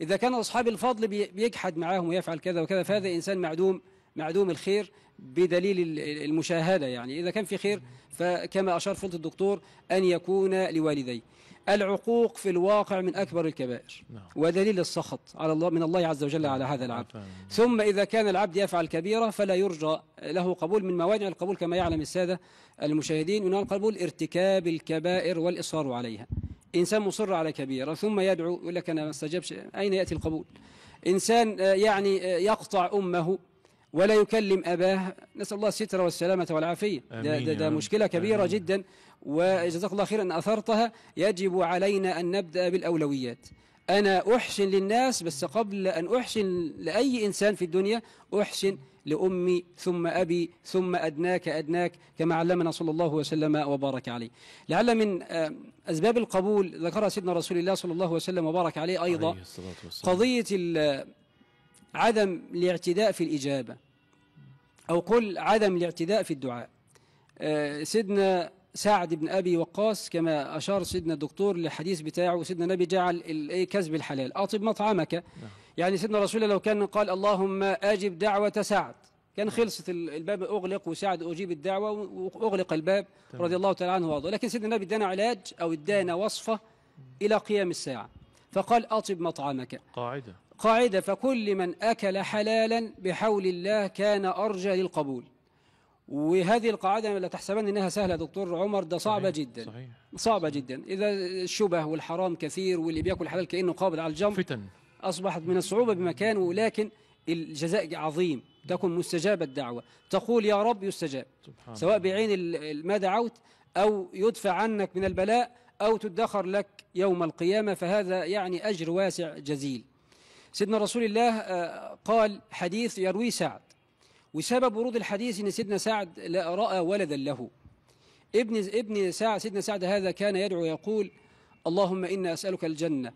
إذا كان أصحاب الفضل بيجحد معاهم ويفعل كذا وكذا فهذا إنسان معدوم معدوم الخير بدليل المشاهدة يعني إذا كان في خير فكما أشار فضل الدكتور أن يكون لوالديه العقوق في الواقع من أكبر الكبائر نعم. ودليل السخط على الله من الله عز وجل على هذا العبد نعم. ثم إذا كان العبد يفعل كبيرة فلا يرجى له قبول من موانع القبول كما يعلم السادة المشاهدين من القبول ارتكاب الكبائر والإصرار عليها إنسان مصر على كبيرة ثم يدعو يقول لك أنا ما استجبش أين يأتي القبول إنسان آه، يعني آه، يقطع أمه ولا يكلم أباه نسأل الله الستر والسلامة والعافية ده, ده, ده مشكلة كبيرة آمين. جدا وجزاك الله خيرا أن أثرتها يجب علينا أن نبدأ بالأولويات أنا أحسن للناس بس قبل أن أحسن لأي إنسان في الدنيا أحسن لأمي ثم أبي ثم أدناك أدناك كما علمنا صلى الله وسلم وبارك عليه لعل من آه، أسباب القبول ذكرها سيدنا رسول الله صلى الله وسلم وبارك عليه أيضا قضية آه، عدم الاعتداء في الإجابة أو قل عدم الاعتداء في الدعاء آه، سيدنا سعد بن أبي وقاص كما أشار سيدنا الدكتور للحديث بتاعه سيدنا النبي جعل الايه كسب الحلال أطب مطعمك نعم. يعني سيدنا رسول الله لو كان قال اللهم أجب دعوة سعد كان نعم. خلصت الباب أغلق وسعد أجيب الدعوة وأغلق الباب رضي الله تعالى عنه وارضاه لكن سيدنا النبي ادانا علاج أو ادانا نعم. وصفة إلى قيام الساعة فقال أطب مطعمك قاعدة قاعدة فكل من أكل حلالا بحول الله كان أرجى للقبول وهذه القاعدة لا تحسبن أنها سهلة دكتور عمر ده صعبة صحيح. جدا صحيح. صعبة جدا إذا الشبه والحرام كثير واللي بياكل حلال كأنه قابض على الجمر فتن أصبحت من الصعوبة بمكان ولكن الجزاء عظيم تكن مستجاب الدعوة تقول يا رب يستجاب سبحان سواء بعين ما دعوت أو يدفع عنك من البلاء أو تدخر لك يوم القيامة فهذا يعني أجر واسع جزيل سيدنا رسول الله آه، قال حديث يروي سعد وسبب ورود الحديث ان سيدنا سعد راى ولدا له ابن ابن سعد سيدنا سعد هذا كان يدعو يقول اللهم انا اسالك الجنه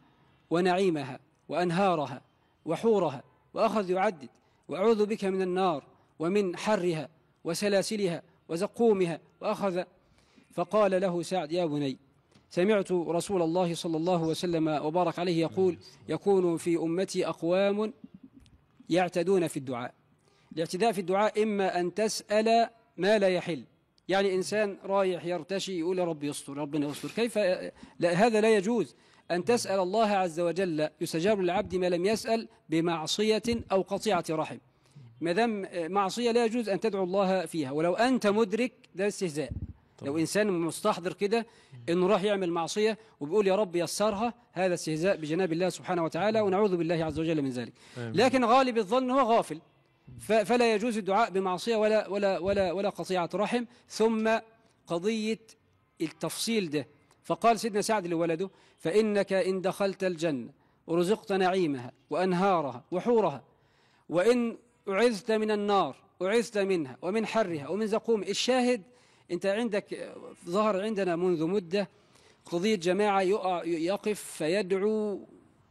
ونعيمها وانهارها وحورها واخذ يعدد واعوذ بك من النار ومن حرها وسلاسلها وزقومها واخذ فقال له سعد يا بني سمعت رسول الله صلى الله وسلم وبارك عليه يقول يكون في امتي اقوام يعتدون في الدعاء الاعتداء في الدعاء إما أن تسأل ما لا يحل يعني إنسان رايح يرتشي يقول يا رب يستر ربنا يستر كيف لا هذا لا يجوز أن تسأل الله عز وجل يستجاب للعبد ما لم يسأل بمعصية أو قطيعة رحم ما دام معصية لا يجوز أن تدعو الله فيها ولو أنت مدرك ده استهزاء طبعا. لو إنسان مستحضر كده إنه راح يعمل معصية وبيقول يا رب يسرها هذا استهزاء بجناب الله سبحانه وتعالى ونعوذ بالله عز وجل من ذلك لكن غالب الظن هو غافل فلا يجوز الدعاء بمعصية ولا, ولا, ولا, ولا قطيعة رحم ثم قضية التفصيل ده فقال سيدنا سعد لولده فإنك إن دخلت الجنة ورزقت نعيمها وأنهارها وحورها وإن أعذت من النار أعذت منها ومن حرها ومن زقوم الشاهد أنت عندك ظهر عندنا منذ مدة قضية جماعة يقف فيدعو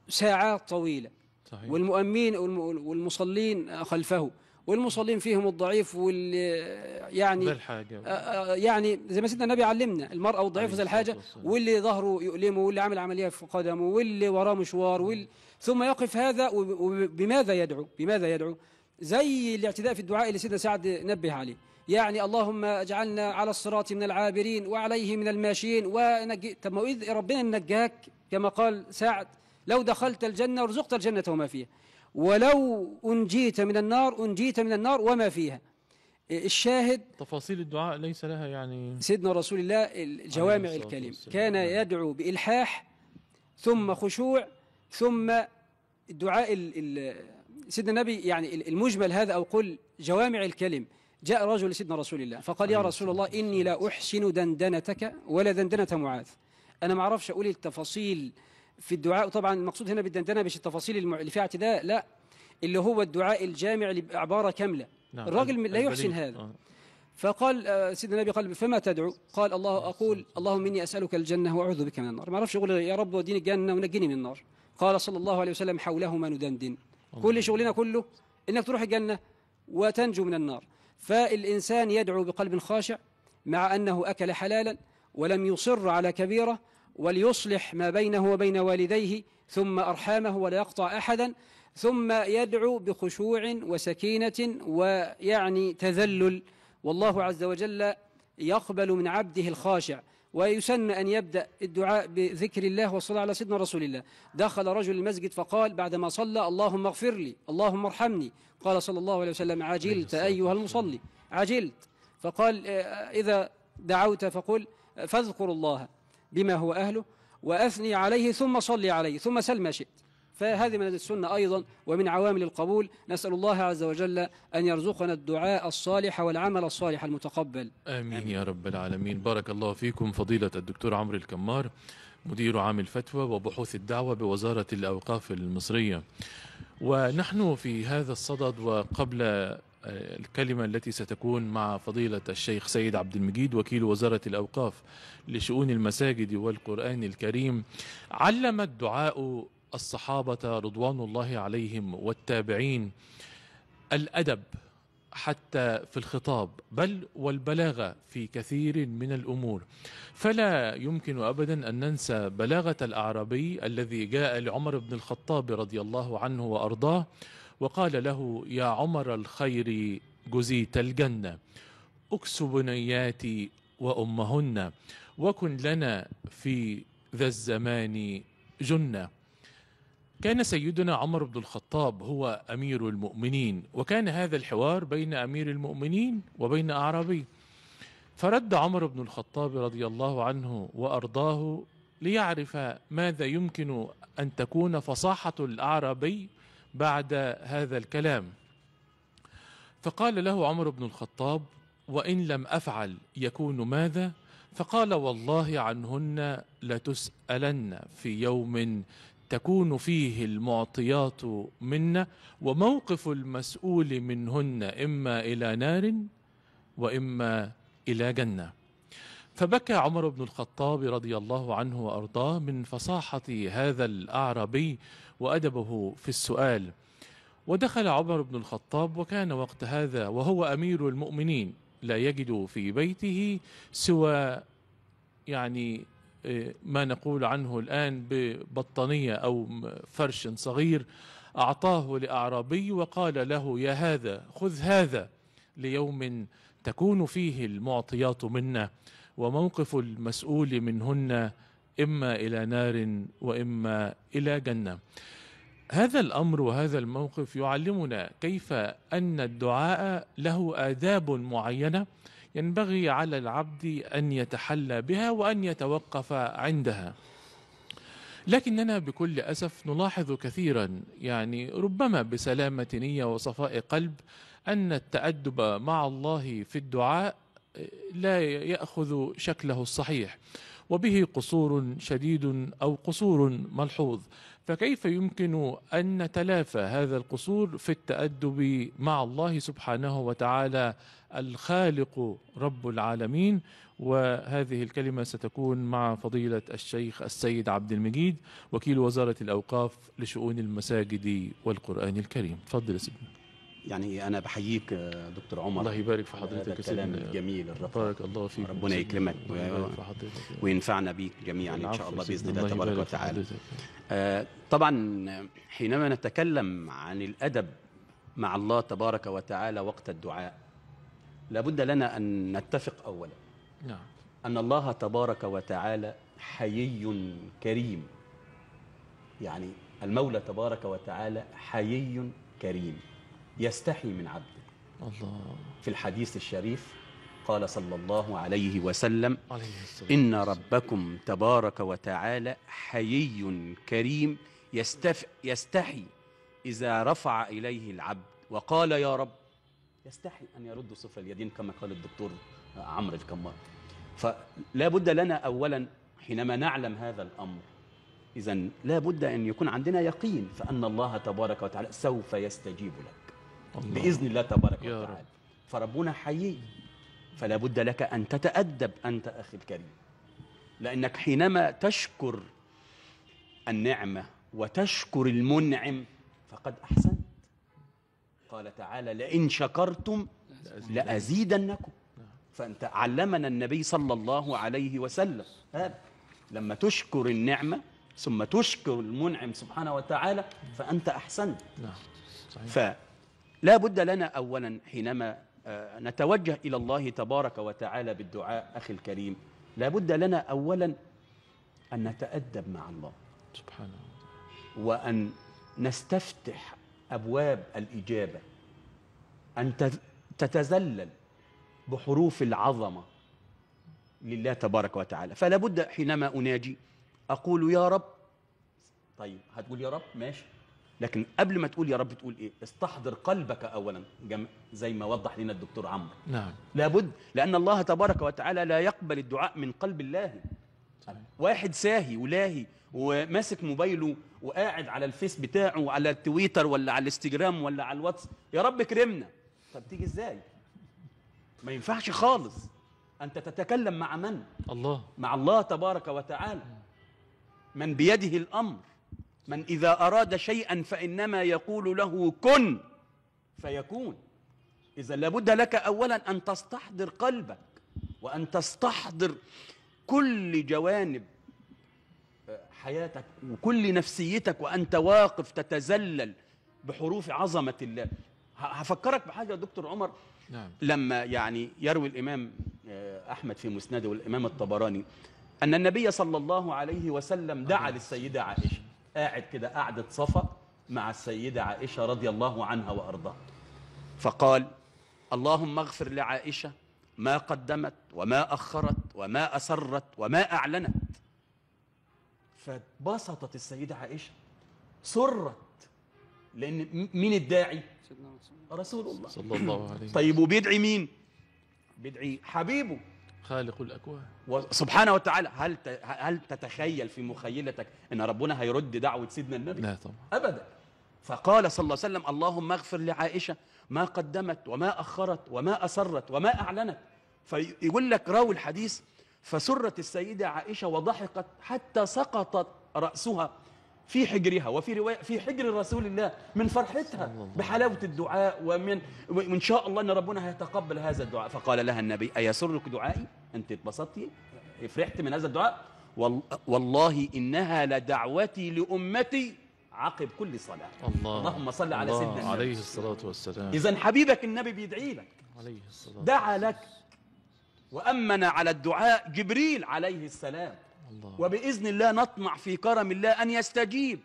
ساعات طويلة صحيح. والمؤمين والمصلين خلفه والمصلين فيهم الضعيف وال يعني الحاجة. يعني زي ما سيدنا النبي علمنا المرأة والضعيف زي الحاجة واللي ظهره يؤلمه واللي عامل عملية في قدمه واللي وراه مشوار وال... ثم يقف هذا وبماذا يدعو بماذا يدعو زي الاعتداء في الدعاء اللي سيدنا سعد نبه عليه يعني اللهم اجعلنا على الصراط من العابرين وعليه من الماشيين ونجي طب ما ربنا نجاك كما قال سعد لو دخلت الجنة ورزقت الجنة وما فيها ولو أنجيت من النار أنجيت من النار وما فيها الشاهد تفاصيل الدعاء ليس لها يعني سيدنا رسول الله جوامع الكلم كان نعم. يدعو بإلحاح ثم خشوع ثم الدعاء سيدنا النبي يعني المجمل هذا أو قل جوامع الكلم جاء رجل لسيدنا رسول الله فقال يا رسول الله إني لا أحسن دندنتك ولا دندنة معاذ أنا ما أعرفش أقول التفاصيل في الدعاء طبعا المقصود هنا بالدندنه مش التفاصيل اللي فيها اعتداء لا اللي هو الدعاء الجامع لعباره كامله نعم الراجل لا يحسن هذا آه. فقال آه، سيدنا النبي قال فما تدعو قال الله نعم، أقول نعم. اللهم إني أسألك الجنة وأعوذ بك من النار ما أعرفش يقول يا رب وديني الجنة ونجني من النار قال صلى الله عليه وسلم حولهما ندندن كل شغلنا كله إنك تروح الجنة وتنجو من النار فالإنسان يدعو بقلب خاشع مع أنه أكل حلالا ولم يصر على كبيرة وليصلح ما بينه وبين والديه ثم أرحامه ولا يقطع أحدا ثم يدعو بخشوع وسكينة ويعني تذلل والله عز وجل يقبل من عبده الخاشع ويسن أن يبدأ الدعاء بذكر الله والصلاة على سيدنا رسول الله دخل رجل المسجد فقال بعدما صلى اللهم اغفر لي اللهم ارحمني قال صلى الله عليه وسلم عجلت أيها المصلي عجلت فقال آه، إذا دعوت فقل فاذكر الله بما هو أهله وأثني عليه ثم صلي عليه ثم سل ما شئت فهذه من السنة أيضا ومن عوامل القبول نسأل الله عز وجل أن يرزقنا الدعاء الصالح والعمل الصالح المتقبل آمين, آمين. يا رب العالمين بارك الله فيكم فضيلة الدكتور عمرو الكمار مدير عام الفتوى وبحوث الدعوة بوزارة الأوقاف المصرية ونحن في هذا الصدد وقبل الكلمة التي ستكون مع فضيلة الشيخ سيد عبد المجيد وكيل وزارة الأوقاف لشؤون المساجد والقرآن الكريم علم الدعاء الصحابة رضوان الله عليهم والتابعين الأدب حتى في الخطاب بل والبلاغه في كثير من الامور فلا يمكن ابدا ان ننسى بلاغه الاعرابي الذي جاء لعمر بن الخطاب رضي الله عنه وارضاه وقال له يا عمر الخير جزيت الجنة أكس بنياتي وأمهن وكن لنا في ذا الزمان جنة كان سيدنا عمر بن الخطاب هو أمير المؤمنين وكان هذا الحوار بين أمير المؤمنين وبين أعرابي فرد عمر بن الخطاب رضي الله عنه وأرضاه ليعرف ماذا يمكن أن تكون فصاحة الأعرابي بعد هذا الكلام فقال له عمر بن الخطاب وان لم افعل يكون ماذا فقال والله عنهن لتسالن في يوم تكون فيه المعطيات منا وموقف المسؤول منهن اما الى نار واما الى جنه فبكى عمر بن الخطاب رضي الله عنه وارضاه من فصاحه هذا الاعرابي وأدبه في السؤال ودخل عمر بن الخطاب وكان وقت هذا وهو أمير المؤمنين لا يجد في بيته سوى يعني آه، ما نقول عنه الآن ببطانية أو فرش صغير أعطاه لأعرابي وقال له يا هذا خذ هذا ليوم تكون فيه المعطيات منا وموقف المسؤول منهن اما الى نار واما الى جنه هذا الامر وهذا الموقف يعلمنا كيف ان الدعاء له اداب معينه ينبغي على العبد ان يتحلى بها وان يتوقف عندها لكننا بكل اسف نلاحظ كثيرا يعني ربما بسلامه نيه وصفاء قلب ان التادب مع الله في الدعاء لا ياخذ شكله الصحيح وبه قصور شديد أو قصور ملحوظ فكيف يمكن أن نتلافى هذا القصور في التأدب مع الله سبحانه وتعالى الخالق رب العالمين وهذه الكلمة ستكون مع فضيلة الشيخ السيد عبد المجيد وكيل وزارة الأوقاف لشؤون المساجد والقرآن الكريم فضل سيدنا يعني انا بحييك دكتور عمر الله يبارك في حضرتك يا الكلام الجميل الرفيق بارك الله فيك ربنا يكرمك وينفعنا بيك جميعا ان شاء الله باذن الله تبارك وتعالى آه، طبعا حينما نتكلم عن الادب مع الله تبارك وتعالى وقت الدعاء لابد لنا ان نتفق اولا نعم ان الله تبارك وتعالى حيي كريم يعني المولى تبارك وتعالى حيي كريم يستحي من عبده الله في الحديث الشريف قال صلى الله عليه وسلم عليه إن ربكم تبارك وتعالى حيي كريم يستف يستحي إذا رفع إليه العبد وقال يا رب يستحي أن يرد صفر اليدين كما قال الدكتور عمرو الكمار فلا بد لنا أولا حينما نعلم هذا الأمر إذا لا بد أن يكون عندنا يقين فأن الله تبارك وتعالى سوف يستجيب لك الله. باذن الله تبارك وتعالى فربنا حيي فلا بد لك ان تتادب انت اخي الكريم لانك حينما تشكر النعمه وتشكر المنعم فقد احسنت قال تعالى لئن شكرتم لازيدنكم فانت علمنا النبي صلى الله عليه وسلم هذا لما تشكر النعمه ثم تشكر المنعم سبحانه وتعالى فانت احسنت نعم صحيح. لا بد لنا أولا حينما آه، نتوجه إلى الله تبارك وتعالى بالدعاء أخي الكريم لا بد لنا أولا أن نتأدب مع الله سبحان الله وأن نستفتح أبواب الإجابة أن تتذلل بحروف العظمة لله تبارك وتعالى فلا بد حينما أناجي أقول يا رب طيب هتقول يا رب ماشي لكن قبل ما تقول يا رب تقول ايه استحضر قلبك اولا زي ما وضح لنا الدكتور عمرو نعم لابد لان الله تبارك وتعالى لا يقبل الدعاء من قلب الله واحد ساهي ولاهي وماسك موبايله وقاعد على الفيس بتاعه وعلى التويتر ولا على الانستجرام ولا على الواتس يا رب كرمنا طب تيجي ازاي ما ينفعش خالص انت تتكلم مع من الله مع الله تبارك وتعالى من بيده الامر من إذا أراد شيئا فإنما يقول له كن فيكون إذا لابد لك أولا أن تستحضر قلبك وأن تستحضر كل جوانب آه، حياتك وكل نفسيتك وأنت واقف تتزلل بحروف عظمة الله هفكرك بحاجة يا دكتور عمر نعم. لما يعني يروي الإمام آه، أحمد في مسنده والإمام الطبراني أن النبي صلى الله عليه وسلم دعا للسيدة عائشة قاعد كده قعدة صفا مع السيدة عائشة رضي الله عنها وأرضاها فقال اللهم اغفر لعائشة ما قدمت وما أخرت وما أسرت وما أعلنت فبسطت السيدة عائشة سرت لأن مين الداعي رسول الله صلى الله عليه وسلم طيب وبيدعي مين بيدعي حبيبه خالق الأكوان سبحانه وتعالى هل هل تتخيل في مخيلتك أن ربنا هيرد دعوة سيدنا النبي؟ لا طبعا أبدا فقال صلى الله عليه وسلم اللهم اغفر لعائشة ما قدمت وما أخرت وما أسرت وما أعلنت فيقول لك راوي الحديث فسرت السيدة عائشة وضحكت حتى سقطت رأسها في حجرها وفي رواية في حجر رسول الله من فرحتها بحلاوة الدعاء ومن وإن شاء الله أن ربنا هيتقبل هذا الدعاء فقال لها النبي أيسرك دعائي أنت اتبسطتي فرحت من هذا الدعاء والله إنها لدعوتي لأمتي عقب كل صلاة الله اللهم صل على الله سيدنا عليه الصلاة والسلام إذا حبيبك النبي بيدعي لك عليه الصلاة دعا لك وأمن على الدعاء جبريل عليه السلام الله. وبإذن الله نطمع في كرم الله أن يستجيب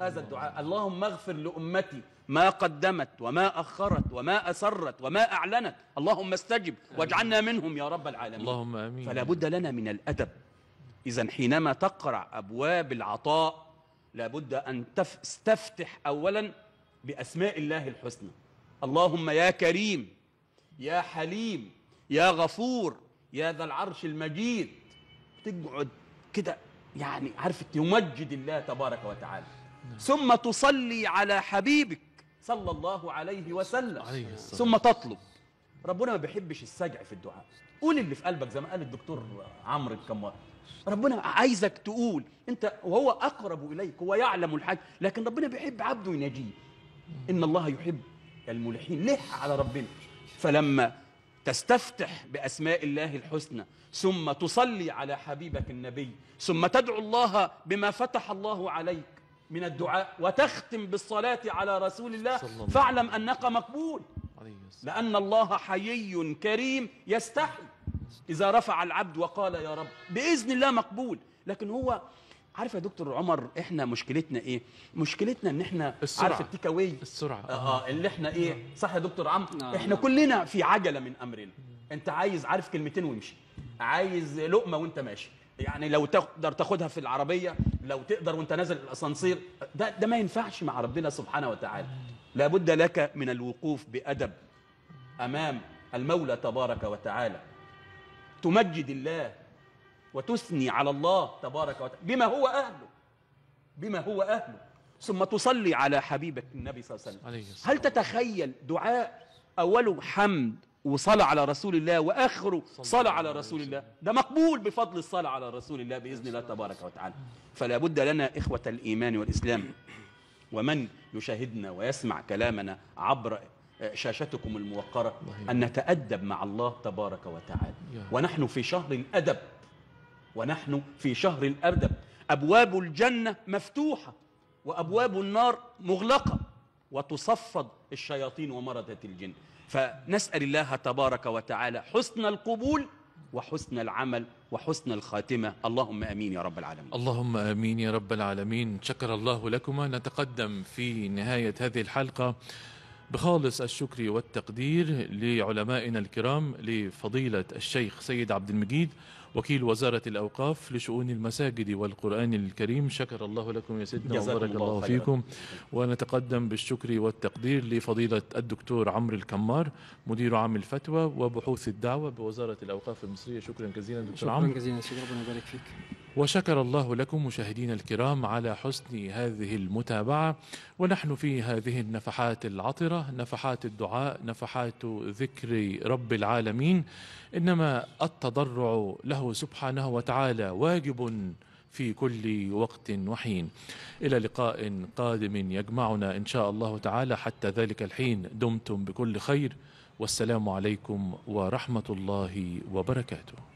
هذا الدعاء اللهم اغفر لأمتي ما قدمت وما أخرت وما أسرت وما أعلنت اللهم استجب واجعلنا منهم يا رب العالمين اللهم أمين فلا بد لنا من الأدب إذا حينما تقرع أبواب العطاء لابد أن تستفتح أولا بأسماء الله الحسنى اللهم يا كريم يا حليم يا غفور يا ذا العرش المجيد تقعد كده يعني عارف تمجد الله تبارك وتعالى نعم. ثم تصلي على حبيبك صلى الله عليه وسلم ثم تطلب ربنا ما بيحبش السجع في الدعاء قول اللي في قلبك زي ما قال الدكتور عمرو الكمار ربنا عايزك تقول انت وهو اقرب اليك هو يعلم الحاج لكن ربنا بيحب عبده يناجيه ان الله يحب الملحين لح على ربنا فلما تستفتح بأسماء الله الحسنى ثم تصلي على حبيبك النبي ثم تدعو الله بما فتح الله عليك من الدعاء وتختم بالصلاة على رسول الله فاعلم أنك مقبول لأن الله حيي كريم يستحي إذا رفع العبد وقال يا رب بإذن الله مقبول لكن هو عارف يا دكتور عمر احنا مشكلتنا ايه مشكلتنا ان احنا السرعة. عارف التيك اواي السرعه اه, آه، اللي احنا ايه آه. صح يا دكتور عمرو آه. احنا كلنا في عجله من امرنا انت عايز عارف كلمتين وامشي عايز لقمه وانت ماشي يعني لو تقدر تاخدها في العربيه لو تقدر وانت نازل الاسانسير ده ده ما ينفعش مع ربنا سبحانه وتعالى لابد لك من الوقوف بادب امام المولى تبارك وتعالى تمجد الله وتثني على الله تبارك وتعالى بما هو أهله بما هو أهله ثم تصلي على حبيبك النبي صلى الله عليه وسلم هل تتخيل دعاء أوله حمد وصلى على رسول الله واخره صلى على رسول الله ده مقبول بفضل الصلاه على رسول الله باذن الله تبارك وتعالى فلا بد لنا اخوه الايمان والاسلام ومن يشاهدنا ويسمع كلامنا عبر آه، شاشتكم الموقره ان نتادب مع الله تبارك وتعالى ونحن في شهر الادب ونحن في شهر الأردب أبواب الجنة مفتوحة وأبواب النار مغلقة وتصفد الشياطين ومرضة الجن فنسأل الله تبارك وتعالى حسن القبول وحسن العمل وحسن الخاتمة اللهم أمين يا رب العالمين اللهم أمين يا رب العالمين شكر الله لكما نتقدم في نهاية هذه الحلقة بخالص الشكر والتقدير لعلمائنا الكرام لفضيلة الشيخ سيد عبد المجيد وكيل وزارة الأوقاف لشؤون المساجد والقرآن الكريم شكر الله لكم يا سيدنا وبارك الله, الله فيكم ونتقدم بالشكر والتقدير لفضيلة الدكتور عمرو الكمار مدير عام الفتوى وبحوث الدعوة بوزارة الأوقاف المصرية شكرا جزيلا دكتور عمرو شكرا جزيلا سيدي ربنا يبارك فيك وشكر الله لكم مشاهدينا الكرام على حسن هذه المتابعة ونحن في هذه النفحات العطرة نفحات الدعاء نفحات ذكر رب العالمين إنما التضرع له سبحانه وتعالى واجب في كل وقت وحين إلى لقاء قادم يجمعنا إن شاء الله تعالى حتى ذلك الحين دمتم بكل خير والسلام عليكم ورحمة الله وبركاته